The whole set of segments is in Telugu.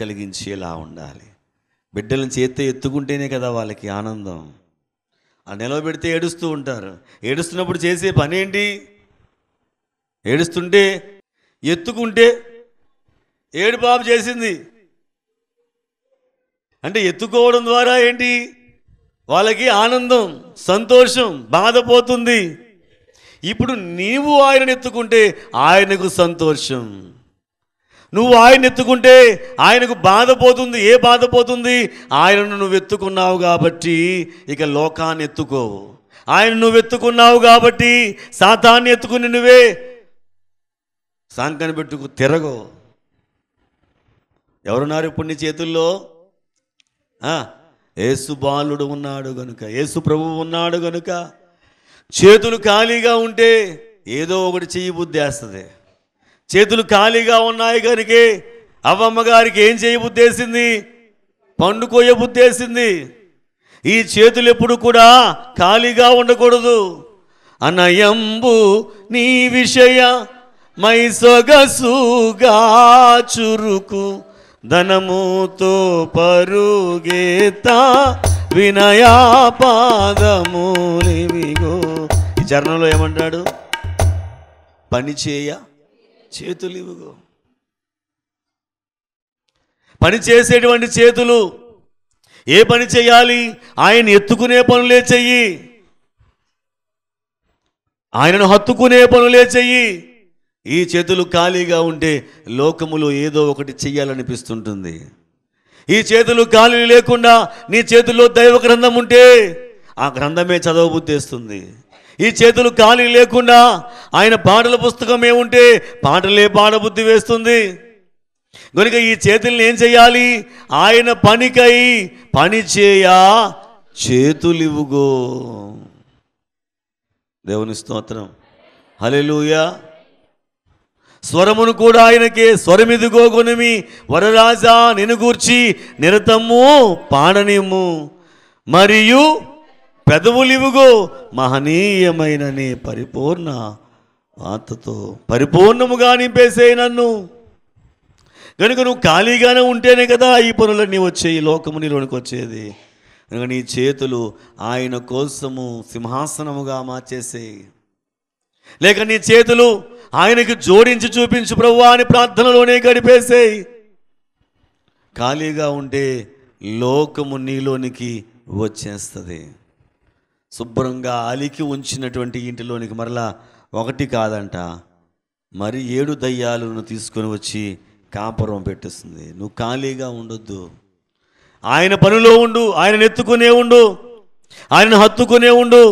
కలిగించేలా ఉండాలి బిడ్డలను చేత్తే ఎత్తుకుంటేనే కదా వాళ్ళకి ఆనందం ఆ నిలవబెడితే ఏడుస్తూ ఉంటారు ఏడుస్తున్నప్పుడు చేసే పని ఏంటి ఏడుస్తుంటే ఎత్తుకుంటే ఏడు పాప చేసింది అంటే ఎత్తుకోవడం ద్వారా ఏంటి వాళ్ళకి ఆనందం సంతోషం బాధపోతుంది ఇప్పుడు నీవు ఆయనను ఎత్తుకుంటే ఆయనకు సంతోషం నువ్వు ఆయన ఎత్తుకుంటే ఆయనకు బాధ పోతుంది ఏ బాధ పోతుంది ఆయనను నువ్వు ఎత్తుకున్నావు కాబట్టి ఇక లోకాన్ని ఎత్తుకోవు ఆయన నువ్వు ఎత్తుకున్నావు కాబట్టి సాతాన్ని ఎత్తుకుని నువ్వే సాంకని పెట్టుకు తిరగో ఎవరున్నారు ఇప్పుడు నీ చేతుల్లో ఏసు బాలుడు ఉన్నాడు గనుక ఏసు ప్రభువు ఉన్నాడు గనుక చేతులు ఖాళీగా ఉంటే ఏదో ఒకటి చెయ్యి బుద్ధి వేస్తుంది చేతులు ఖాళీగా ఉన్నాయి కనుక అవ్వమ్మ గారికి ఏం చేయబుద్దేసింది పండుకోయ బుద్ధేసింది ఈ చేతులు ఎప్పుడు కూడా ఖాళీగా ఉండకూడదు అనయంబు నీ విషయ మై సొగసుగా చురుకు ధనముతో పరుగేత వినయా పాదములివిగో ఈ చరణంలో ఏమంటాడు చేయ చేతులు ఇవ్వుగో పని చేసేటువంటి చేతులు ఏ పని చేయాలి ఆయన ఎత్తుకునే పనులే చెయ్యి ఆయనను హత్తుకునే పనులే చెయ్యి ఈ చేతులు ఖాళీగా ఉంటే లోకములో ఏదో ఒకటి చెయ్యాలనిపిస్తుంటుంది ఈ చేతులు ఖాళీ లేకుండా నీ చేతుల్లో దైవ గ్రంథం ఉంటే ఆ గ్రంథమే చదవబుద్ధేస్తుంది ఈ చేతులు ఖాళీ లేకుండా ఆయన పాటల పుస్తకం ఏముంటే పాటలే పాడబుద్ధి వేస్తుంది కనుక ఈ చేతుల్ని ఏం చేయాలి ఆయన పనికై పని చేయా చేతులివుగో దేవుని స్తోత్రం హలెలుయా స్వరమును కూడా ఆయనకే స్వరమిదిగో గుణమి వరరాజా నిన్ను గూర్చి నిరతము పాడనిము మరియు పెదవులివుగో మహనీయమైన నీ పరిపూర్ణ వాతతో పరిపూర్ణముగా నింపేసే నన్ను కనుక నువ్వు ఖాళీగానే ఉంటేనే కదా ఈ పనులన్నీ వచ్చాయి లోకము నీలోనికి వచ్చేది కనుక నీ చేతులు ఆయన కోసము సింహాసనముగా మార్చేసేయి లేక నీ చేతులు ఆయనకి జోడించి చూపించు ప్రభువా అని ప్రార్థనలోనే గడిపేసేయి ఖాళీగా ఉంటే లోకము నీలోనికి వచ్చేస్తుంది శుభ్రంగా అలికి ఉంచినటువంటి ఇంటిలోనికి మరలా ఒకటి కాదంట మరి ఏడు దయ్యాలను తీసుకొని వచ్చి కాపురం పెట్టేస్తుంది నువ్వు ఖాళీగా ఉండొద్దు ఆయన పనిలో ఉండు ఆయన ఎత్తుకునే ఉండు ఆయన హత్తుకునే ఉండు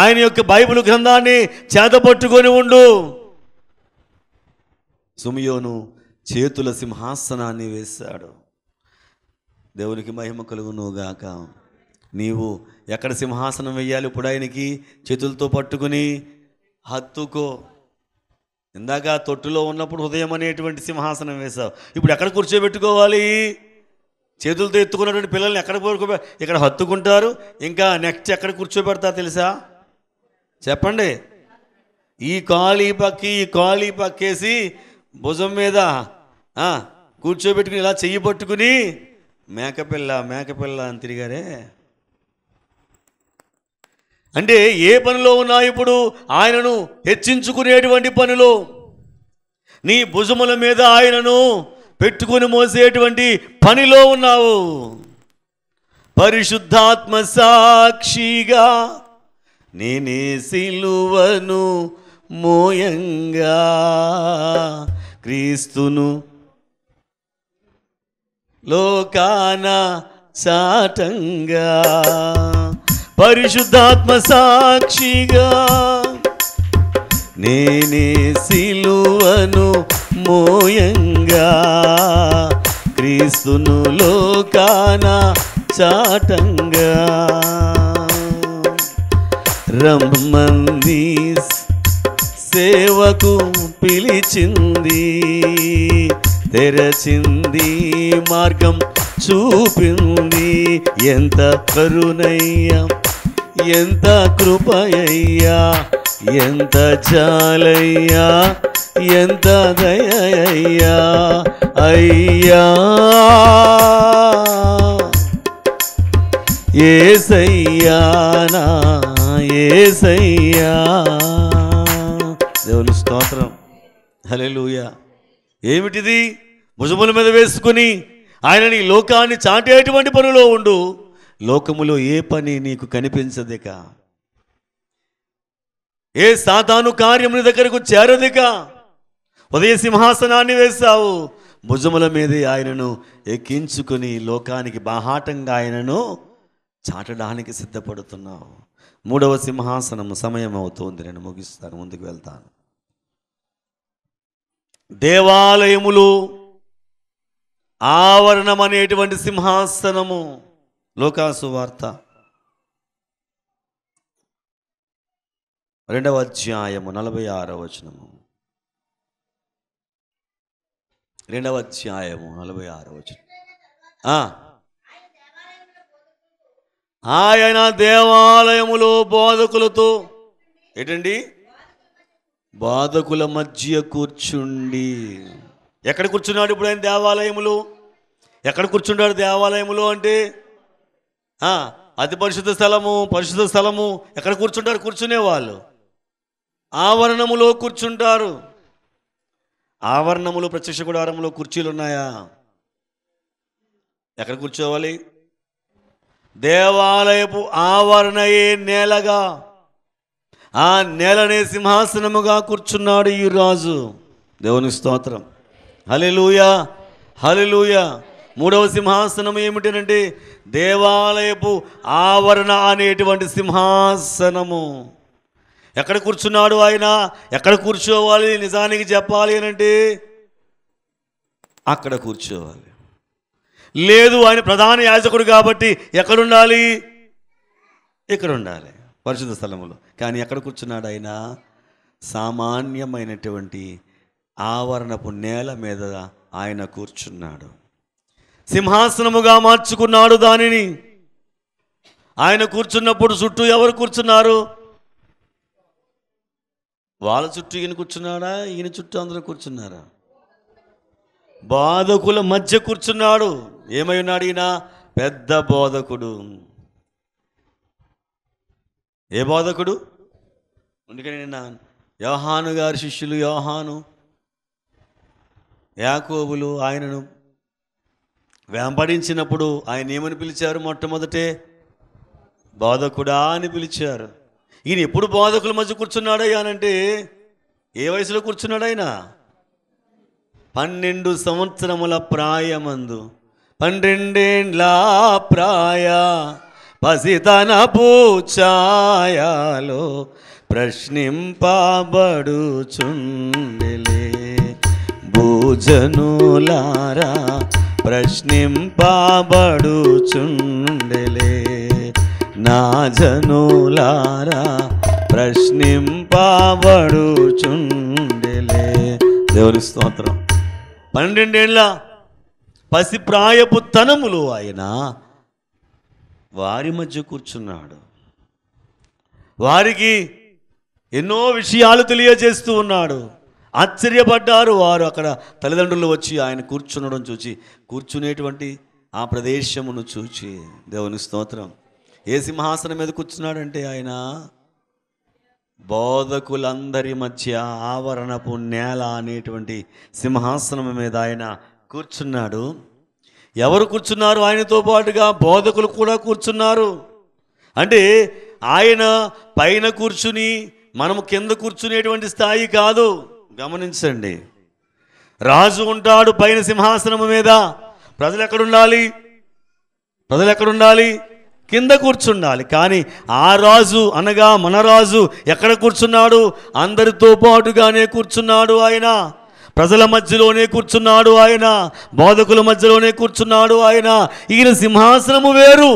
ఆయన యొక్క బైబిల్ గ్రంథాన్ని చేతపట్టుకొని ఉండు సుమియోను చేతుల సింహాసనాన్ని వేశాడు దేవునికి మహిమ కలుగునుగాక నీవు ఎక్కడ సింహాసనం వేయాలి ఇప్పుడు ఆయనకి చేతులతో పట్టుకుని హత్తుకో ఇందాక తొట్టులో ఉన్నప్పుడు ఉదయం అనేటువంటి సింహాసనం వేశావు ఇప్పుడు ఎక్కడ కూర్చోబెట్టుకోవాలి చేతులతో ఎత్తుకున్నటువంటి పిల్లల్ని ఎక్కడ కోరుకో ఇక్కడ హత్తుకుంటారు ఇంకా నెక్స్ట్ ఎక్కడ కూర్చోబెడతా తెలుసా చెప్పండి ఈ కాలు ఈ పక్కి ఈ కాలు పక్కేసి భుజం మీద కూర్చోబెట్టుకుని ఇలా చెయ్యి పట్టుకుని మేకపిల్ల మేకపిల్ల అని తిరిగారే అంటే ఏ పనిలో ఉన్నా ఇప్పుడు ఆయనను హెచ్చించుకునేటువంటి పనిలో నీ భుజముల మీద ఆయనను పెట్టుకుని మోసేటువంటి పనిలో ఉన్నావు పరిశుద్ధాత్మ సాక్షిగా నేనే సిలువను మోయంగా క్రీస్తును లోకాన చాటంగా పరిశుద్ధాత్మ సాక్షిగా నేనే సిలువను మోయంగా క్రీస్తును లోకాన చాటంగా రమ్మంది సేవకు పిలిచింది తెరసింది మార్గం చూపింది ఎంత కరుణయ్యా ఎంత కృపయ్యా ఎంత చాలయ్యా ఎంత దయ్యా అయ్యా ఏ సయ్యా దేవుని స్తోత్రం హలే ఏమిటిది భుజముల మీద వేసుకుని ఆయనని లోకాన్ని చాటేటువంటి పనిలో ఉండు లోకములో ఏ పని నీకు కనిపించదిక ఏ సాతాను కార్యముని దగ్గరకు చేరదిక ఉదయ సింహాసనాన్ని వేశావు భుజముల మీదే ఆయనను ఎక్కించుకుని లోకానికి బాహాటంగా ఆయనను చాటడానికి సిద్ధపడుతున్నావు మూడవ సింహాసనము సమయం అవుతోంది నేను ముగిస్తాను ముందుకు వెళ్తాను దేవాలయములు ఆవరణం అనేటువంటి సింహాసనము లోకాసు వార్త రెండవ అధ్యాయము నలభై ఆరో వచనము రెండవ అధ్యాయము నలభై ఆరో వచనం ఆయన దేవాలయములో బోధకులతో ఏంటండి బాధకుల మధ్య కూర్చుండి ఎక్కడ కూర్చున్నాడు ఇప్పుడు ఆయన దేవాలయములు ఎక్కడ కూర్చున్నాడు దేవాలయములో అంటే అతి పరిశుద్ధ స్థలము పరిశుద్ధ స్థలము ఎక్కడ కూర్చుంటారు వాళ్ళు ఆవరణములో కూర్చుంటారు ఆవరణములు ప్రత్యక్ష గుడారంలో కుర్చీలు ఉన్నాయా ఎక్కడ కూర్చోవాలి దేవాలయపు ఆవరణయే నేలగా ఆ నేలనే సింహాసనముగా కూర్చున్నాడు ఈ రాజు దేవుని స్తోత్రం హలెలూయా హలెలూయా మూడవ సింహాసనం ఏమిటనంటే దేవాలయపు ఆవరణ అనేటువంటి సింహాసనము ఎక్కడ కూర్చున్నాడు ఆయన ఎక్కడ కూర్చోవాలి నిజానికి చెప్పాలి అనంటే అక్కడ కూర్చోవాలి లేదు ఆయన ప్రధాన యాజకుడు కాబట్టి ఎక్కడుండాలి ఇక్కడ ఉండాలి పరిశుద్ధ స్థలంలో కానీ ఎక్కడ కూర్చున్నాడు ఆయన సామాన్యమైనటువంటి ఆవరణపు నేల మీద ఆయన కూర్చున్నాడు సింహాసనముగా మార్చుకున్నాడు దానిని ఆయన కూర్చున్నప్పుడు చుట్టూ ఎవరు కూర్చున్నారు వాళ్ళ చుట్టూ ఈయన కూర్చున్నాడా ఈయన చుట్టూ అందరూ కూర్చున్నారా బాధకుల మధ్య కూర్చున్నాడు ఏమై ఉన్నాడు ఈయన పెద్ద బోధకుడు ఏ బోధకుడు అందుకని నిన్న యోహాను గారి శిష్యులు యోహాను యాకోబులు ఆయనను వెంబడించినప్పుడు ఆయన ఏమని పిలిచారు మొట్టమొదటే బోధకుడా అని పిలిచారు ఈయన ఎప్పుడు బోధకుల మధ్య కూర్చున్నాడయ్యానంటే ఏ వయసులో కూర్చున్నాడు ఆయన పన్నెండు సంవత్సరముల ప్రాయమందు పన్నెండేండ్ల ప్రాయ పసితన పూచాయాలో ప్రశ్నింపబడుచుండెలే జనులారా ప్రశ్నింపబడుచుండెలే నా జనులారా ప్రశ్నింపబడుచుండెలే దేవుని స్తోత్రం పన్నెండేళ్ళ పసిప్రాయపు తనములు ఆయన వారి మధ్య కూర్చున్నాడు వారికి ఎన్నో విషయాలు తెలియజేస్తూ ఉన్నాడు ఆశ్చర్యపడ్డారు వారు అక్కడ తల్లిదండ్రులు వచ్చి ఆయన కూర్చునడం చూచి కూర్చునేటువంటి ఆ ప్రదేశమును చూచి దేవుని స్తోత్రం ఏ సింహాసనం మీద కూర్చున్నాడంటే ఆయన బోధకులందరి మధ్య ఆవరణపు నేల అనేటువంటి సింహాసనం మీద ఆయన కూర్చున్నాడు ఎవరు కూర్చున్నారు ఆయనతో పాటుగా బోధకులు కూడా కూర్చున్నారు అంటే ఆయన పైన కూర్చుని మనము కింద కూర్చునేటువంటి స్థాయి కాదు గమనించండి రాజు ఉంటాడు పైన సింహాసనము మీద ప్రజలు ఎక్కడుండాలి ప్రజలు ఎక్కడుండాలి కింద కూర్చుండాలి కానీ ఆ రాజు అనగా మన రాజు ఎక్కడ కూర్చున్నాడు అందరితో పాటుగానే కూర్చున్నాడు ఆయన ప్రజల మధ్యలోనే కూర్చున్నాడు ఆయన బోధకుల మధ్యలోనే కూర్చున్నాడు ఆయన ఈయన సింహాసనము వేరు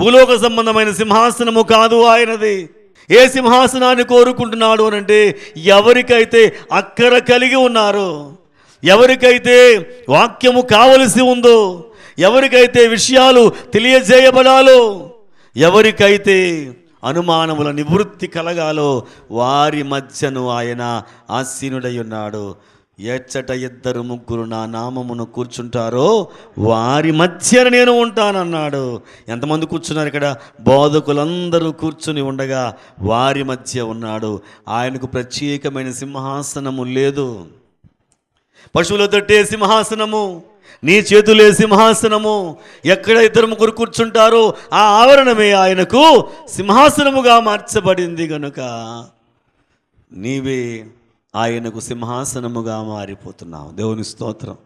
భూలోక సంబంధమైన సింహాసనము కాదు ఆయనది ఏ సింహాసనాన్ని కోరుకుంటున్నాడు అంటే ఎవరికైతే అక్కర కలిగి ఉన్నారో ఎవరికైతే వాక్యము కావలసి ఉందో ఎవరికైతే విషయాలు తెలియజేయబడాలో ఎవరికైతే అనుమానముల నివృత్తి కలగాలో వారి మధ్యను ఆయన ఆసీనుడై ఉన్నాడు ఎచ్చట ఇద్దరు ముగ్గురు నా నామమును కూర్చుంటారో వారి మధ్య నేను ఉంటానన్నాడు ఎంతమంది కూర్చున్నారు ఇక్కడ బోధకులందరూ కూర్చుని ఉండగా వారి మధ్య ఉన్నాడు ఆయనకు ప్రత్యేకమైన సింహాసనము లేదు పశువుల తట్టే సింహాసనము నీ చేతులే సింహాసనము ఎక్కడ ఇద్దరు ముగ్గురు కూర్చుంటారో ఆ ఆవరణమే ఆయనకు సింహాసనముగా మార్చబడింది గనుక నీవే ఆయనకు సింహాసనముగా మారిపోతున్నావు దేవుని స్తోత్రం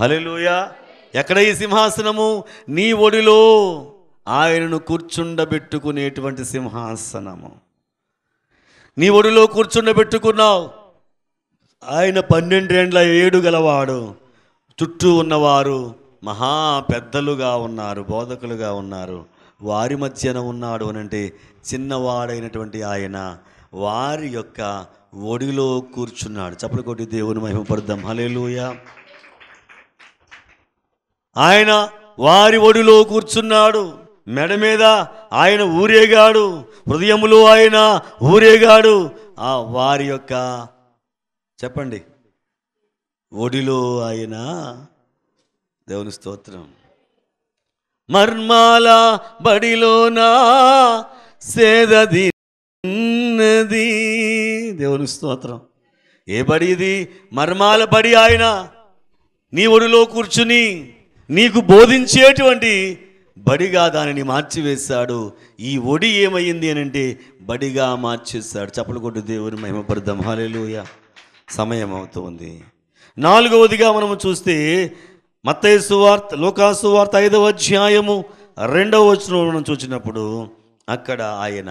హలెలుయ ఎక్కడ ఈ సింహాసనము నీ ఒడిలో ఆయనను కూర్చుండబెట్టుకునేటువంటి సింహాసనము నీ ఒడిలో కూర్చుండబెట్టుకున్నావు ఆయన పన్నెండేండ్ల ఏడు గలవాడు చుట్టూ ఉన్నవారు మహా పెద్దలుగా ఉన్నారు బోధకులుగా ఉన్నారు వారి మధ్యన ఉన్నాడు అనంటే చిన్నవాడైనటువంటి ఆయన వారి యొక్క ఒడిలో కూర్చున్నాడు చప్పల కొట్టి దేవుని మహిమపడదాం హలేలుయ ఆయన వారి ఒడిలో కూర్చున్నాడు మెడ మీద ఆయన ఊరేగాడు హృదయములో ఆయన ఊరేగాడు ఆ వారి యొక్క చెప్పండి ఒడిలో ఆయన దేవుని స్తోత్రం మర్మాల బడిలోనా సేదది దేవుని స్తోత్రం ఏ బడి ఇది మర్మాల బడి ఆయన నీ ఒడిలో కూర్చుని నీకు బోధించేటువంటి బడిగా దానిని మార్చివేశాడు ఈ ఒడి ఏమైంది అని అంటే బడిగా మార్చేశాడు చప్పలు కొట్టు దేవుని మహిమపడదాం హాలేలుయ సమయం అవుతుంది నాలుగవదిగా మనము చూస్తే మత్తయసు వార్త లోకాసు వార్త ఐదవ అధ్యాయము రెండవ వచ్చిన మనం చూసినప్పుడు అక్కడ ఆయన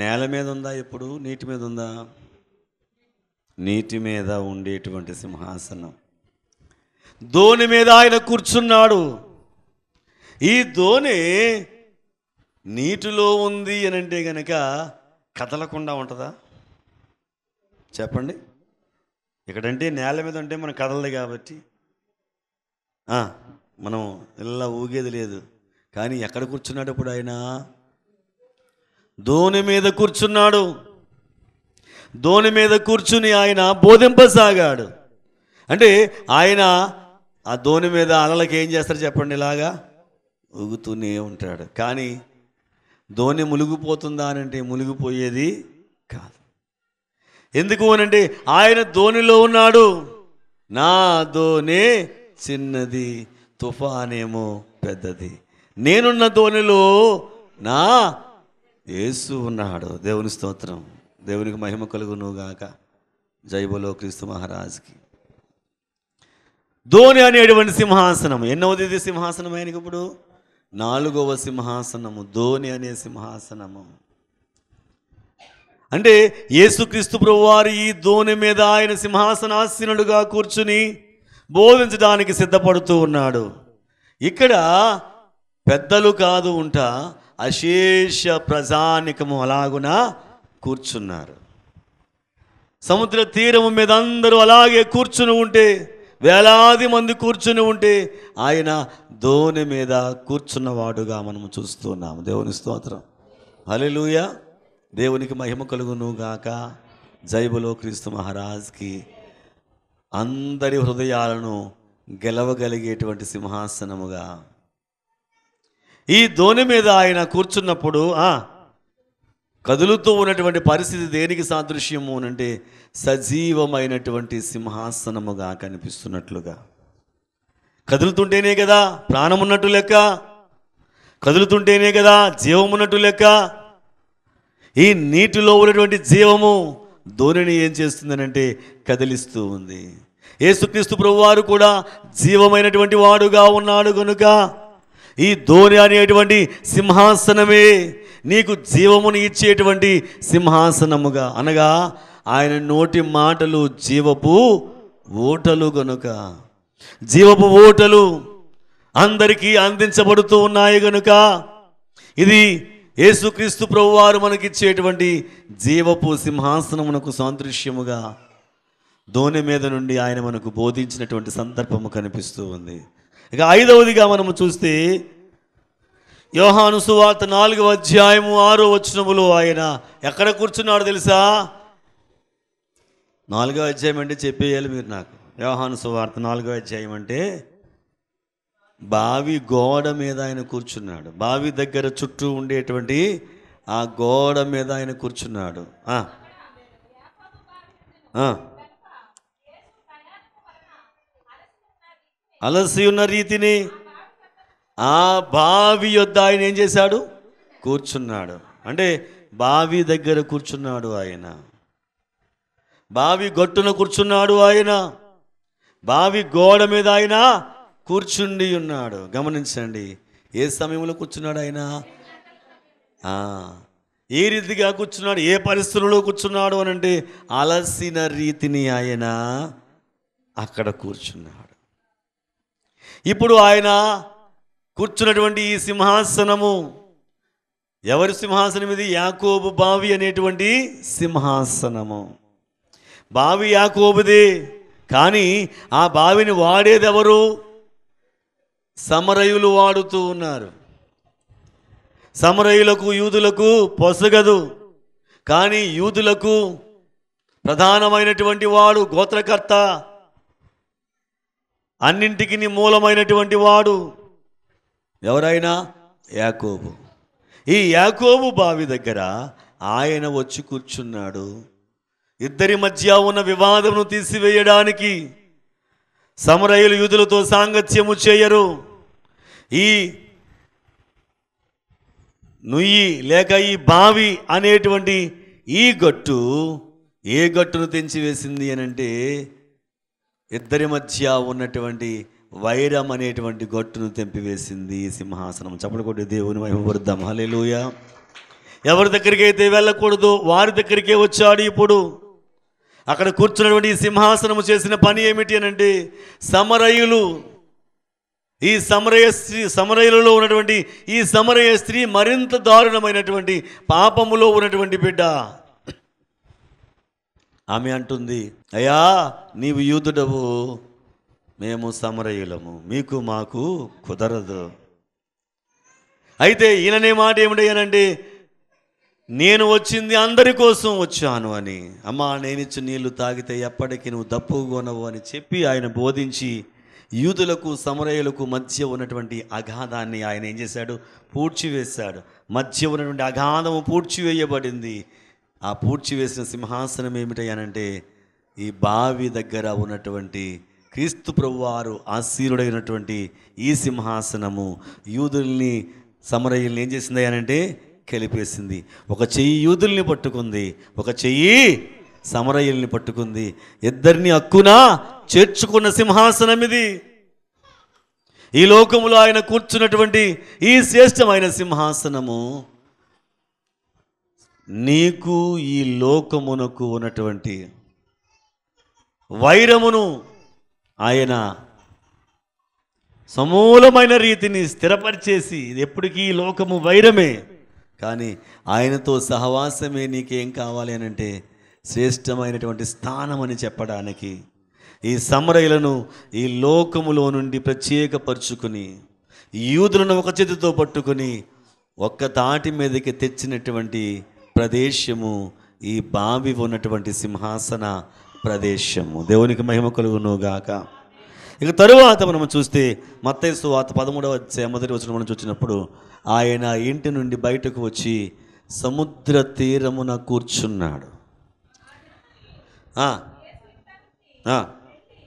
నేల మీద ఉందా ఎప్పుడు నీటి మీద ఉందా నీటి మీద ఉండేటువంటి సింహాసనం ధోని మీద ఆయన కూర్చున్నాడు ఈ ధోని నీటిలో ఉంది అని అంటే కనుక కదలకుండా ఉంటుందా చెప్పండి ఇక్కడంటే నేల మీద ఉంటే మనం కదలదు కాబట్టి మనం ఇలా ఊగేది లేదు కానీ ఎక్కడ కూర్చున్నాడు ఇప్పుడు ఆయన ధోని మీద కూర్చున్నాడు ధోని మీద కూర్చుని ఆయన బోధింపసాగాడు అంటే ఆయన ఆ ధోని మీద అలలకి ఏం చేస్తారు చెప్పండి ఇలాగా ఊగుతూనే ఉంటాడు కానీ ధోని మునిగిపోతుందా అంటే మునిగిపోయేది కాదు ఎందుకు అనంటే ఆయన ధోనిలో ఉన్నాడు నా ధోని చిన్నది తుఫానేమో పెద్దది నేనున్న ధోనిలో నా యేసు ఉన్నాడు దేవుని స్తోత్రం దేవునికి మహిమ కలుగును గాక జైబోలో క్రీస్తు మహారాజుకి ధోని అనేటువంటి సింహాసనం ఎన్నవది సింహాసనం ఆయనకి ఇప్పుడు నాలుగవ సింహాసనము ధోని అనే సింహాసనము అంటే యేసుక్రీస్తు ప్రభువారు ఈ ధోని మీద ఆయన సింహాసనాసీనుడుగా కూర్చుని బోధించడానికి సిద్ధపడుతూ ఉన్నాడు ఇక్కడ పెద్దలు కాదు ఉంటా అశేష ప్రజానికము అలాగున కూర్చున్నారు సముద్ర తీరము మీద అందరూ అలాగే కూర్చుని ఉంటే వేలాది మంది కూర్చుని ఉంటే ఆయన దోని మీద కూర్చున్నవాడుగా మనము చూస్తున్నాము దేవుని స్తోత్రం హలెలుయ దేవునికి మహిమ కలుగును గాక జైబులో క్రీస్తు మహారాజ్కి అందరి హృదయాలను గెలవగలిగేటువంటి సింహాసనముగా ఈ ధోని మీద ఆయన కూర్చున్నప్పుడు కదులుతూ ఉన్నటువంటి పరిస్థితి దేనికి సాదృశ్యము అనంటే సజీవమైనటువంటి సింహాసనముగా కనిపిస్తున్నట్లుగా కదులుతుంటేనే కదా ప్రాణం ఉన్నట్టు లెక్క కదులుతుంటేనే కదా జీవమున్నట్టు లెక్క ఈ నీటిలో ఉన్నటువంటి జీవము ధోనిని ఏం చేస్తుందనంటే కదిలిస్తూ ఉంది యేసుక్రీస్తు ప్రభువారు కూడా జీవమైనటువంటి వాడుగా ఉన్నాడు కనుక ఈ ధోని అనేటువంటి సింహాసనమే నీకు జీవమును ఇచ్చేటువంటి సింహాసనముగా అనగా ఆయన నోటి మాటలు జీవపు ఓటలు గనుక జీవపు ఓటలు అందరికీ అందించబడుతూ ఉన్నాయి గనుక ఇది యేసుక్రీస్తు వారు మనకిచ్చేటువంటి జీవపు సింహాసనమునకు సాదృశ్యముగా ధోని మీద నుండి ఆయన మనకు బోధించినటువంటి సందర్భము కనిపిస్తూ ఉంది ఇక ఐదవదిగా మనము చూస్తే యోహాను సువార్త నాలుగు అధ్యాయము ఆరో వచ్చినములు ఆయన ఎక్కడ కూర్చున్నాడు తెలుసా నాలుగో అధ్యాయం అంటే చెప్పేయాలి మీరు నాకు యోహాను సువార్త నాలుగవ అధ్యాయం అంటే బావి గోడ మీద ఆయన కూర్చున్నాడు బావి దగ్గర చుట్టూ ఉండేటువంటి ఆ గోడ మీద ఆయన కూర్చున్నాడు అలసి ఉన్న రీతిని ఆ బావి యొద్ ఆయన ఏం చేశాడు కూర్చున్నాడు అంటే బావి దగ్గర కూర్చున్నాడు ఆయన బావి గట్టున కూర్చున్నాడు ఆయన బావి గోడ మీద ఆయన కూర్చుండి ఉన్నాడు గమనించండి ఏ సమయంలో కూర్చున్నాడు ఆయన ఏ రీతిగా కూర్చున్నాడు ఏ పరిస్థితుల్లో కూర్చున్నాడు అని అంటే అలసిన రీతిని ఆయన అక్కడ కూర్చున్నాడు ఇప్పుడు ఆయన కూర్చున్నటువంటి ఈ సింహాసనము ఎవరి సింహాసనం ఇది యాకోబు బావి అనేటువంటి సింహాసనము బావి యాకోబుది కానీ ఆ బావిని వాడేదెవరు సమరయులు వాడుతూ ఉన్నారు సమరయులకు యూదులకు పొసగదు కానీ యూదులకు ప్రధానమైనటువంటి వాడు గోత్రకర్త అన్నింటికి మూలమైనటువంటి వాడు ఎవరైనా యాకోబు ఈ యాకోబు బావి దగ్గర ఆయన వచ్చి కూర్చున్నాడు ఇద్దరి మధ్య ఉన్న వివాదమును తీసివేయడానికి సమరయులు యూదులతో సాంగత్యము చేయరు ఈ నుయ్యి లేక ఈ బావి అనేటువంటి ఈ గట్టు ఏ గట్టును తెంచి అని అనంటే ఇద్దరి మధ్య ఉన్నటువంటి వైరం అనేటువంటి గొట్టును తెంపివేసింది సింహాసనం చప్పుడు దేవుని మహిమపరుద్దాం హలేలుయ ఎవరి దగ్గరికి అయితే వెళ్ళకూడదు వారి దగ్గరికే వచ్చాడు ఇప్పుడు అక్కడ కూర్చున్నటువంటి సింహాసనము చేసిన పని ఏమిటి అనంటే సమరయులు ఈ సమరయ స్త్రీ సమరయులలో ఉన్నటువంటి ఈ సమరయ స్త్రీ మరింత దారుణమైనటువంటి పాపములో ఉన్నటువంటి బిడ్డ ఆమె అంటుంది అయ్యా నీవు యూదుడవు మేము సమరయులము మీకు మాకు కుదరదు అయితే ఈయననే మాట ఏమిటయ్యానండి నేను వచ్చింది అందరి కోసం వచ్చాను అని అమ్మా నేనిచ్చి నీళ్లు తాగితే ఎప్పటికీ నువ్వు దప్పుకోనవు అని చెప్పి ఆయన బోధించి యూదులకు సమరయులకు మధ్య ఉన్నటువంటి అగాధాన్ని ఆయన ఏం చేశాడు పూడ్చివేశాడు మధ్య ఉన్నటువంటి అగాధము పూడ్చివేయబడింది ఆ పూడ్చివేసిన సింహాసనం ఏమిటయ్యానంటే ఈ బావి దగ్గర ఉన్నటువంటి క్రీస్తు ప్రభువారు ఆశీరుడైనటువంటి ఈ సింహాసనము యూదుల్ని సమరయ్యల్ని ఏం చేసింది అనంటే కలిపేసింది ఒక చెయ్యి యూదుల్ని పట్టుకుంది ఒక చెయ్యి సమరయుల్ని పట్టుకుంది ఇద్దరిని అక్కున చేర్చుకున్న సింహాసనం ఇది ఈ లోకములో ఆయన కూర్చున్నటువంటి ఈ శ్రేష్టమైన సింహాసనము నీకు ఈ లోకమునకు ఉన్నటువంటి వైరమును ఆయన సమూలమైన రీతిని స్థిరపరిచేసి ఇది ఎప్పటికీ లోకము వైరమే కానీ ఆయనతో సహవాసమే నీకేం కావాలి అని అంటే శ్రేష్టమైనటువంటి స్థానం అని చెప్పడానికి ఈ సమరయులను ఈ లోకములో నుండి ప్రత్యేకపరుచుకుని యూదులను ఒక చేతితో పట్టుకుని ఒక్క తాటి మీదకి తెచ్చినటువంటి ప్రదేశము ఈ బావి ఉన్నటువంటి సింహాసన ప్రదేశము దేవునికి మహిమ కలుగునుగాక ఇక తరువాత మనం చూస్తే మత్తైసు వాత పదమూడవ మొదటి వచ్చిన మనం చూసినప్పుడు ఆయన ఇంటి నుండి బయటకు వచ్చి సముద్ర తీరమున కూర్చున్నాడు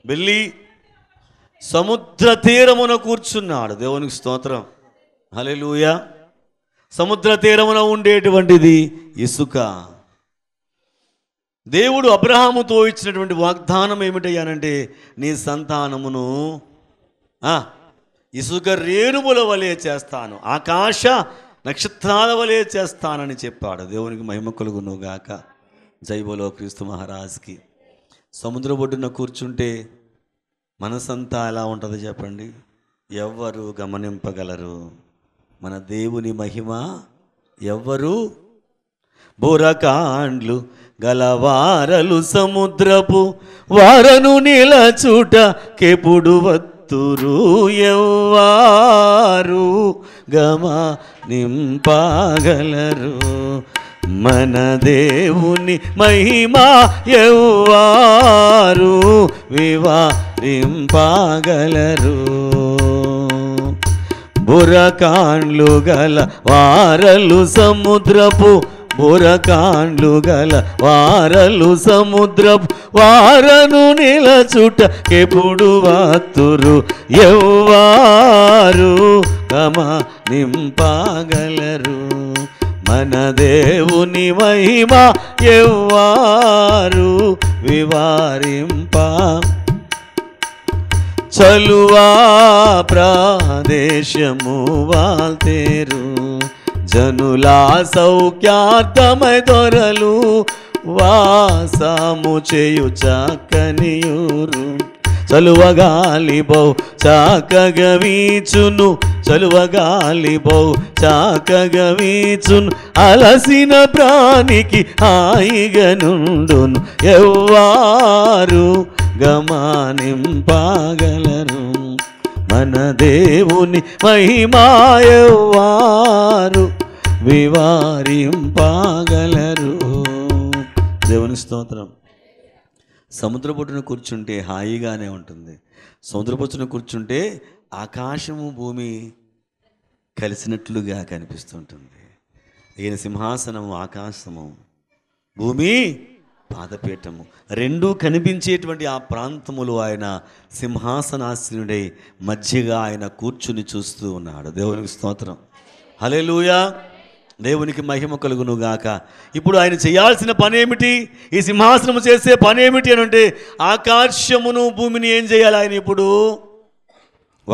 వెళ్ళి సముద్ర తీరమున కూర్చున్నాడు దేవునికి స్తోత్రం హలే సముద్ర తీరమున ఉండేటువంటిది ఇసుక దేవుడు అబ్రహాముతో ఇచ్చినటువంటి వాగ్దానం ఏమిటయ్యానంటే నీ సంతానమును ఇసుక రేణుముల వలె చేస్తాను ఆకాశ నక్షత్రాల వలె చేస్తానని చెప్పాడు దేవునికి మహిమ కలుగునుగాక జైబోలో క్రీస్తు మహారాజ్కి సముద్ర ఒడ్డున కూర్చుంటే మనసంతా ఎలా ఉంటుందో చెప్పండి ఎవ్వరు గమనింపగలరు మన దేవుని మహిమ ఎవ్వరు బురకాండ్లు గలవారలు సముద్రపు వారను నిలచుట కెపుడు వత్తురు ఎవ్వారు గమా నింపాగలరు మన దేవుని మహిమా ఎవ్వారు వివా నింపాగలరు బురకాండ్లు గల వారలు సముద్రపు బురకాండ్లు గల వారలు సముద్రపు వారను నిలచుట ఎప్పుడు వాతురు ఎవ్వారు కమ నింపాగలరు మన దేవుని మహిమ ఎవ్వారు వివారింప చలువా ప్రాదేశము వాల్తేరు జనులా సౌఖ్యాతమై దొరలు వాసము చేయు చక్కనియూరు చలువగాలి బౌ చాకగా చలువ చలువగాలి బౌ చాకగా వీచును అలసిన ప్రాణికి హాయిగా ఎవ్వారు గమానింపాగలరు మన దేవుని మహిమాయవారు పాగలరు దేవుని స్తోత్రం సముద్రపుట్టును కూర్చుంటే హాయిగానే ఉంటుంది సముద్రపుచ్చును కూర్చుంటే ఆకాశము భూమి కలిసినట్లుగా కనిపిస్తుంటుంది ఈయన సింహాసనము ఆకాశము భూమి పాదపీఠము రెండూ కనిపించేటువంటి ఆ ప్రాంతములో ఆయన సింహాసనాసీనుడై మధ్యగా ఆయన కూర్చుని చూస్తూ ఉన్నాడు దేవునికి స్తోత్రం హలేలుయా దేవునికి మహిమ కలుగునుగాక గాక ఇప్పుడు ఆయన చేయాల్సిన పని ఏమిటి ఈ సింహాసనము చేసే పని ఏమిటి అని అంటే ఆకాశమును భూమిని ఏం చేయాలి ఆయన ఇప్పుడు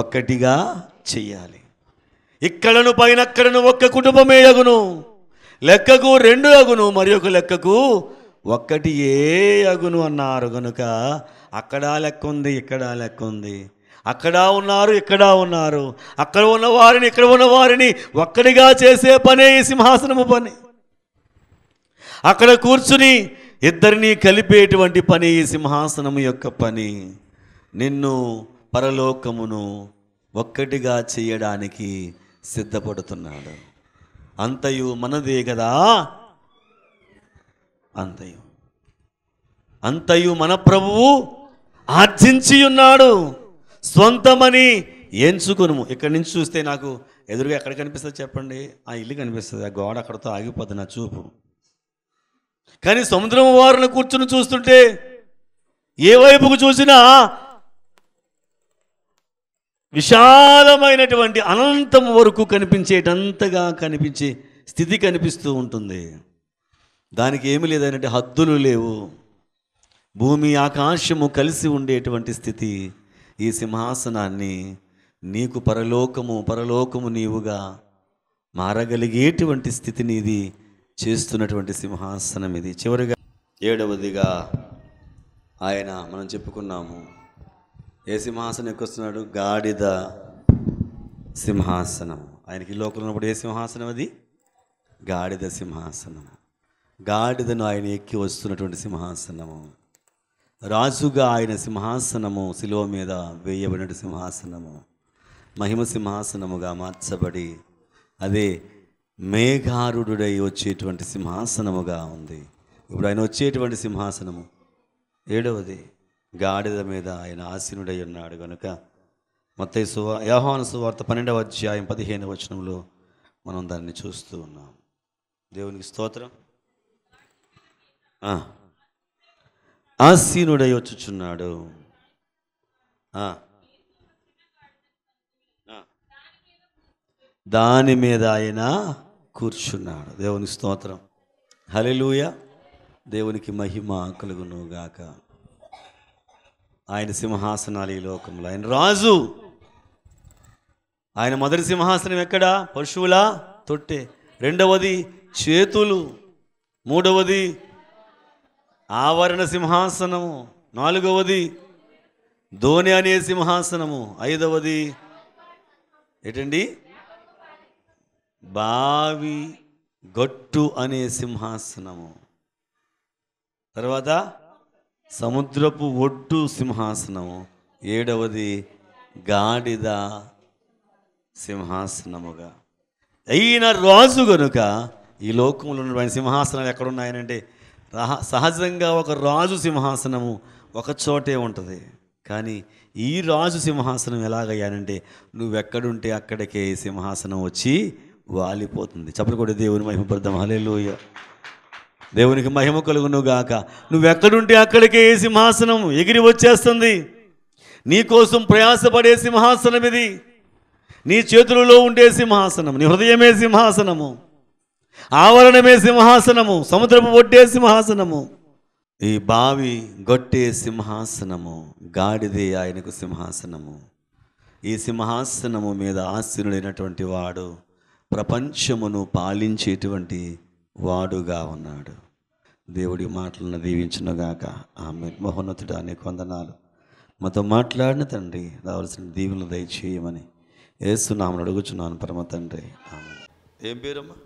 ఒక్కటిగా చెయ్యాలి ఇక్కడను పైనక్కడను ఒక్క కుటుంబమే అగును లెక్కకు రెండు అగును మరి ఒక లెక్కకు ఒక్కటి ఏ అగును అన్నారు గనుక అక్కడ లెక్క ఉంది ఇక్కడ లెక్క ఉంది అక్కడ ఉన్నారు ఇక్కడ ఉన్నారు అక్కడ ఉన్న వారిని ఇక్కడ ఉన్న వారిని ఒక్కడిగా చేసే పనే ఈ సింహాసనము పని అక్కడ కూర్చుని ఇద్దరిని కలిపేటువంటి పని ఈ సింహాసనము యొక్క పని నిన్ను పరలోకమును ఒక్కటిగా చేయడానికి సిద్ధపడుతున్నాడు అంతయు మనదే కదా అంతయు అంతయు మన ప్రభువు ఆర్జించి ఉన్నాడు స్వంతమని ఎంచుకును ఇక్కడి నుంచి చూస్తే నాకు ఎదురుగా ఎక్కడ కనిపిస్తుంది చెప్పండి ఆ ఇల్లు కనిపిస్తుంది ఆ గోడ అక్కడతో ఆగిపోతుంది నా చూపు కానీ సముద్రం వారిని కూర్చుని చూస్తుంటే ఏ వైపుకు చూసినా విశాలమైనటువంటి అనంతం వరకు కనిపించేటంతగా కనిపించే స్థితి కనిపిస్తూ ఉంటుంది దానికి ఏమి లేదంటే హద్దులు లేవు భూమి ఆకాశము కలిసి ఉండేటువంటి స్థితి ఈ సింహాసనాన్ని నీకు పరలోకము పరలోకము నీవుగా మారగలిగేటువంటి స్థితిని ఇది చేస్తున్నటువంటి సింహాసనం ఇది చివరిగా ఏడవదిగా ఆయన మనం చెప్పుకున్నాము ఏ సింహాసనం ఎక్కువస్తున్నాడు గాడిద సింహాసనం ఆయనకి లోకలు ఉన్నప్పుడు ఏ సింహాసనం అది గాడిద సింహాసనం గాడిదను ఆయన ఎక్కి వస్తున్నటువంటి సింహాసనము రాజుగా ఆయన సింహాసనము శిలువ మీద వేయబడిన సింహాసనము మహిమ సింహాసనముగా మార్చబడి అదే మేఘారుడై వచ్చేటువంటి సింహాసనముగా ఉంది ఇప్పుడు ఆయన వచ్చేటువంటి సింహాసనము ఏడవది గాడిద మీద ఆయన ఆసీనుడై ఉన్నాడు కనుక మొత్త సువా యోహాను సువార్త పన్నెండవ అధ్యాయం పదిహేను వచనంలో మనం దాన్ని చూస్తూ ఉన్నాం దేవునికి స్తోత్రం ఆసీనుడై వచ్చుచున్నాడు దాని మీద ఆయన కూర్చున్నాడు దేవుని స్తోత్రం హలెలూయ దేవునికి మహిమ కలుగునుగాక ఆయన సింహాసనాలు ఈ లోకంలో ఆయన రాజు ఆయన మొదటి సింహాసనం ఎక్కడ పశువుల తొట్టె రెండవది చేతులు మూడవది ఆవరణ సింహాసనము నాలుగవది ధోని అనే సింహాసనము ఐదవది ఏంటండి బావి గట్టు అనే సింహాసనము తర్వాత సముద్రపు ఒడ్డు సింహాసనము ఏడవది గాడిద సింహాసనముగా అయిన రాజు గనుక ఈ లోకంలో ఉన్నటువంటి సింహాసనాలు ఎక్కడున్నాయనంటే సహజంగా ఒక రాజు సింహాసనము ఒక చోటే ఉంటుంది కానీ ఈ రాజు సింహాసనం ఎలాగయ్యానంటే నువ్వెక్కడుంటే అక్కడికే సింహాసనం వచ్చి వాలిపోతుంది చెప్పకూడదు దేవుని మహిమపడదాం హలేలోయ దేవునికి మహిమ కలుగును గాక నువ్వెక్కడుంటే అక్కడికే సింహాసనం ఎగిరి వచ్చేస్తుంది నీకోసం ప్రయాసపడే సింహాసనం ఇది నీ చేతులలో ఉండే సింహాసనం నీ హృదయమే సింహాసనము ఆవరణమే సింహాసనము సముద్రపు ఒడ్డే సింహాసనము ఈ బావి గొట్టే సింహాసనము గాడిదే ఆయనకు సింహాసనము ఈ సింహాసనము మీద ఆశీనుడైనటువంటి వాడు ప్రపంచమును పాలించేటువంటి వాడుగా ఉన్నాడు దేవుడి మాటలను దీవించునుగాక ఆమె మహోన్నతుడు అనే కొందనాలు మాతో మాట్లాడిన తండ్రి రావాల్సిన దీవులు దయచేయమని వేస్తున్నామని అడుగుచున్నాను పరమ తండ్రి ఆమె ఏం పేరమ్మా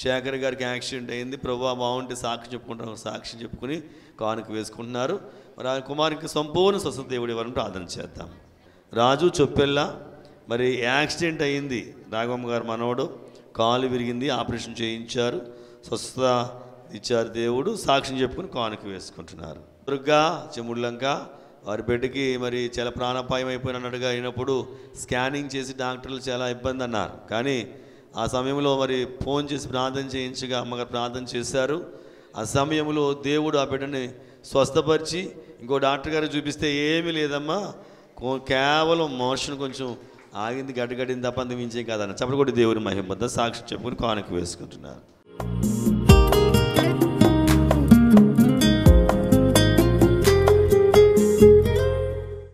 శేఖర్ గారికి యాక్సిడెంట్ అయింది ప్రభా బాగుంటే సాక్షి చెప్పుకుంటారు సాక్షి చెప్పుకుని కానుక వేసుకుంటున్నారు మరి ఆ కుమారికి సంపూర్ణ స్వస్థత దేవుడి ఇవ్వాలని ప్రార్థన చేద్దాం రాజు చొప్పెల్లా మరి యాక్సిడెంట్ అయింది రాఘవమ్మ గారు మనవడు కాలు విరిగింది ఆపరేషన్ చేయించారు స్వస్థత ఇచ్చారు దేవుడు సాక్ష్యం చెప్పుకుని కానుక వేసుకుంటున్నారు దుర్గా చెముళ్ళంక వారి బిడ్డకి మరి చాలా ప్రాణాపాయం అయిపోయినట్టుగా అయినప్పుడు స్కానింగ్ చేసి డాక్టర్లు చాలా ఇబ్బంది అన్నారు కానీ ఆ సమయంలో మరి ఫోన్ చేసి ప్రార్థన చేయించగా అమ్మగారు ప్రార్థన చేశారు ఆ సమయంలో దేవుడు ఆ బిడ్డని స్వస్థపరిచి ఇంకో డాక్టర్ గారు చూపిస్తే ఏమీ లేదమ్మా కేవలం మోషన్ కొంచెం ఆగింది గడ్డగడింది తప్ప అందించేం కాదన్న చెప్పకూడదు దేవుడు మహిమ సాక్షి చెప్పుకుని కానుక వేసుకుంటున్నారు